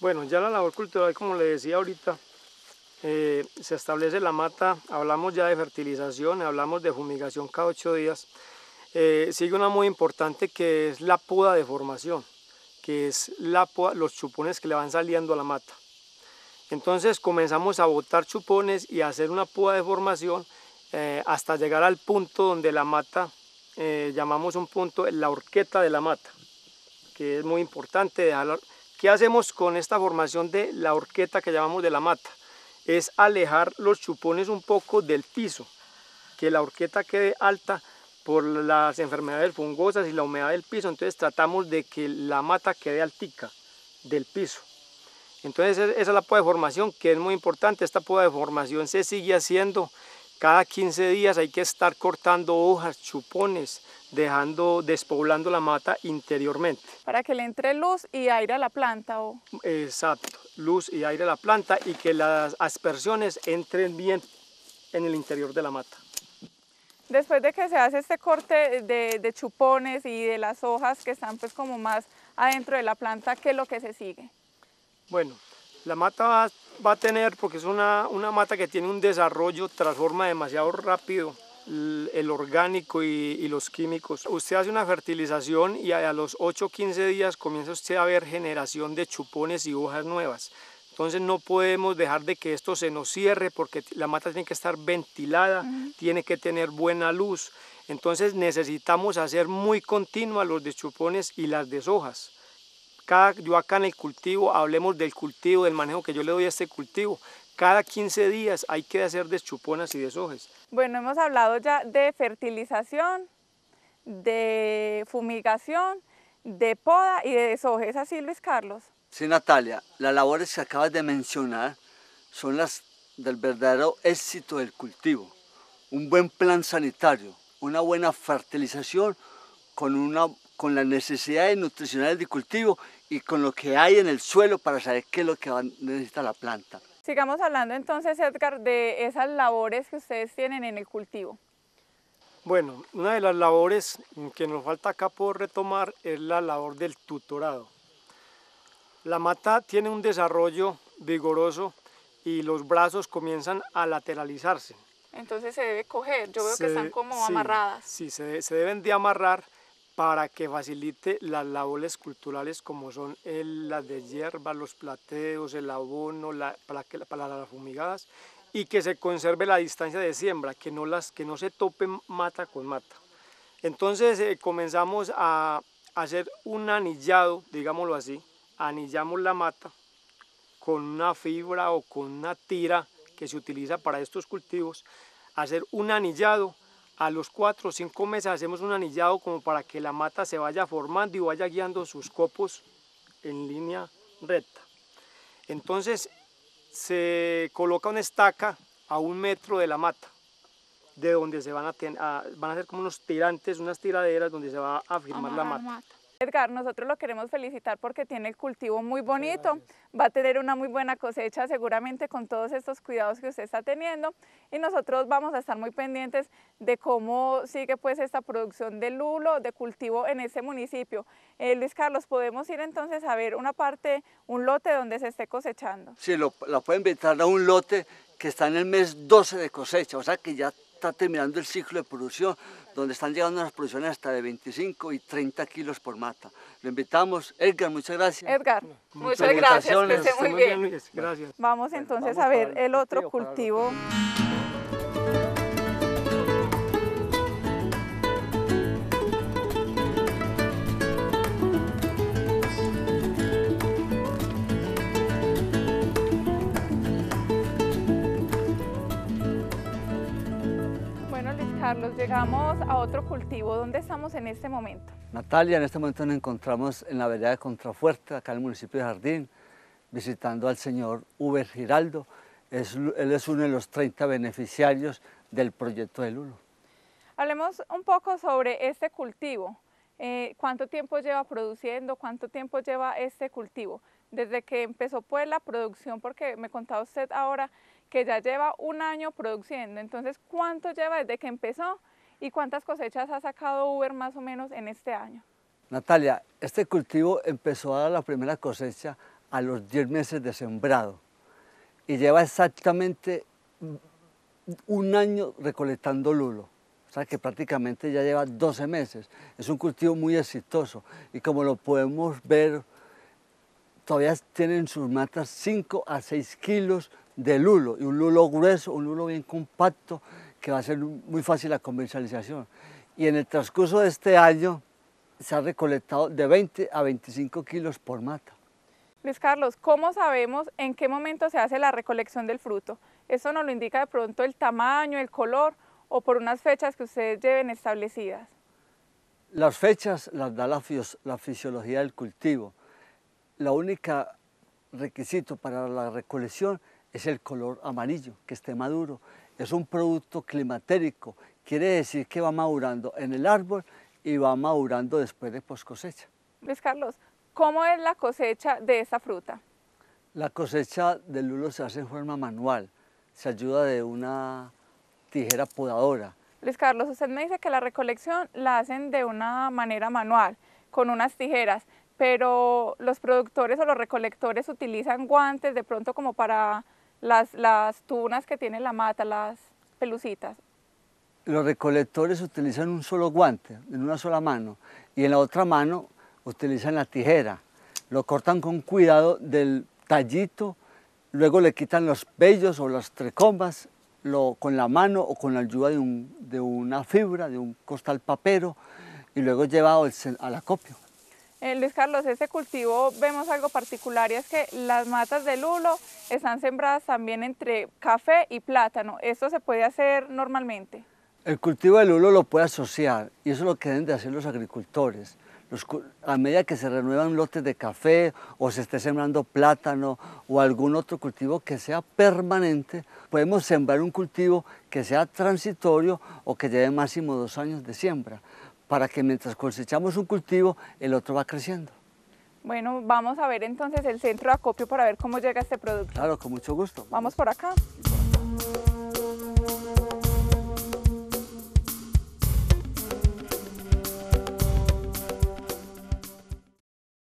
Bueno, ya la labor cultural, como le decía ahorita, eh, se establece la mata, hablamos ya de fertilización, hablamos de fumigación cada ocho días. Eh, sigue una muy importante que es la poda de formación, que es la los chupones que le van saliendo a la mata. Entonces comenzamos a botar chupones y a hacer una poda de formación eh, hasta llegar al punto donde la mata, llamamos un punto la horqueta de la mata, que es muy importante dejarla ¿Qué hacemos con esta formación de la horqueta que llamamos de la mata? Es alejar los chupones un poco del piso, que la horqueta quede alta por las enfermedades fungosas y la humedad del piso, entonces tratamos de que la mata quede altica del piso. Entonces e-, esa es la poda de formación que es muy importante, esta poda de formación se sigue haciendo cada 15 días hay que estar cortando hojas, chupones, dejando, despoblando la mata interiormente. Para que le entre luz y aire a la planta. Exacto, luz y aire a la planta y que las aspersiones entren bien en el interior de la mata. Después de que se hace este corte de, chupones y de las hojas que están pues como más adentro de la planta, ¿qué es lo que se sigue? Bueno, la mata va, a tener, porque es una, mata que tiene un desarrollo, transforma demasiado rápido el, orgánico y, los químicos. Usted hace una fertilización y a, los 8 o 15 días comienza usted a ver generación de chupones y hojas nuevas. Entonces no podemos dejar de que esto se nos cierre porque la mata tiene que estar ventilada, tiene que tener buena luz. Entonces necesitamos hacer muy continua los deschupones y las deshojas yo acá en el cultivo, hablemos del cultivo, del manejo que yo le doy a este cultivo. Cada 15 días hay que hacer deschuponas y deshojes. Bueno, hemos hablado ya de fertilización, de fumigación, de poda y de deshoje. así, Luis Carlos? Sí, Natalia. Las labores que acabas de mencionar son las del verdadero éxito del cultivo. Un buen plan sanitario, una buena fertilización con, una, con las necesidades nutricionales de cultivo y con lo que hay en el suelo para saber qué es lo que necesita la planta. Sigamos hablando entonces, Edgar, de esas labores que ustedes tienen en el cultivo. Bueno, una de las labores que nos falta acá por retomar es la labor del tutorado. La mata tiene un desarrollo vigoroso y los brazos comienzan a lateralizarse. Entonces se debe coger, yo veo que están como amarradas. Sí, se, se deben de amarrar para que facilite las labores culturales como son las de hierba, los plateos, el abono, para, las fumigadas y que se conserve la distancia de siembra, que no, las, que no se tope mata con mata. Entonces eh, comenzamos a hacer un anillado, digámoslo así, anillamos la mata con una fibra o con una tira que se utiliza para estos cultivos, hacer un anillado a los 4 o 5 meses hacemos un anillado como para que la mata se vaya formando y vaya guiando sus copos en línea recta. Entonces se coloca una estaca a un metro de la mata, de donde se van a, tener, van a hacer como unos tirantes, unas tiraderas donde se va a firmar la mata. Edgar, nosotros lo queremos felicitar porque tiene el cultivo muy bonito, va a tener una muy buena cosecha seguramente con todos estos cuidados que usted está teniendo y nosotros vamos a estar muy pendientes de cómo sigue pues esta producción de lulo, de cultivo en este municipio. Eh, Luis Carlos, ¿podemos ir entonces a ver una parte, un lote donde se esté cosechando? Sí, lo, la pueden invitar a un lote que está en el mes 12 de cosecha, o sea que ya está terminando el ciclo de producción, donde están llegando unas producciones hasta de 25 y 30 kilos por mata. Lo invitamos. Edgar, muchas gracias. Edgar, muchas, gracias. Que muy bien. Gracias. Vamos entonces a ver el otro cultivo. Carlos, llegamos a otro cultivo. ¿Dónde estamos en este momento? Natalia, en este momento nos encontramos en la vereda de Contrafuerte, acá en el municipio de Jardín, visitando al señor Uber Giraldo. él es uno de los 30 beneficiarios del proyecto del Lulo. Hablemos un poco sobre este cultivo. Eh, ¿Cuánto tiempo lleva produciendo? ¿Cuánto tiempo lleva este cultivo? Desde que empezó pues la producción, porque me contaba usted ahora que ya lleva un año produciendo. Entonces, ¿cuánto lleva desde que empezó y cuántas cosechas ha sacado Uber más o menos en este año? Natalia, este cultivo empezó a dar la primera cosecha a los 10 meses de sembrado y lleva exactamente un año recolectando lulo. O sea que prácticamente ya lleva 12 meses. Es un cultivo muy exitoso y como lo podemos ver todavía tienen sus matas 5 a 6 kilos de lulo, y un lulo grueso, un lulo bien compacto, que va a ser muy fácil la comercialización. Y en el transcurso de este año se ha recolectado de 20 a 25 kilos por mata. Luis Carlos, ¿cómo sabemos en qué momento se hace la recolección del fruto? ¿Eso nos lo indica de pronto el tamaño, el color o por unas fechas que ustedes lleven establecidas? Las fechas las da la, fisiología del cultivo la única requisito para la recolección es el color amarillo, que esté maduro. Es un producto climatérico, quiere decir que va madurando en el árbol y va madurando después de post cosecha. Luis Carlos, ¿cómo es la cosecha de esa fruta? La cosecha del lulo se hace en forma manual, se ayuda de una tijera podadora. Luis Carlos, usted me dice que la recolección la hacen de una manera manual, con unas tijeras pero los productores o los recolectores utilizan guantes de pronto como para las, tunas que tiene la mata, las pelucitas. Los recolectores utilizan un solo guante, en una sola mano, y en la otra mano utilizan la tijera. Lo cortan con cuidado del tallito, luego le quitan los vellos o las trecombas con la mano o con la ayuda de, una fibra, de un costal papero, y luego llevado al acopio. Eh, Luis Carlos, este cultivo vemos algo particular y es que las matas de lulo están sembradas también entre café y plátano. ¿Esto se puede hacer normalmente? El cultivo del lulo lo puede asociar y eso es lo que deben de hacer los agricultores. a medida que se renuevan lotes de café o se esté sembrando plátano o algún otro cultivo que sea permanente, podemos sembrar un cultivo que sea transitorio o que lleve máximo dos años de siembra para que mientras cosechamos un cultivo, el otro va creciendo. Bueno, vamos a ver entonces el centro de acopio para ver cómo llega este producto. Claro, con mucho gusto. Vamos por acá.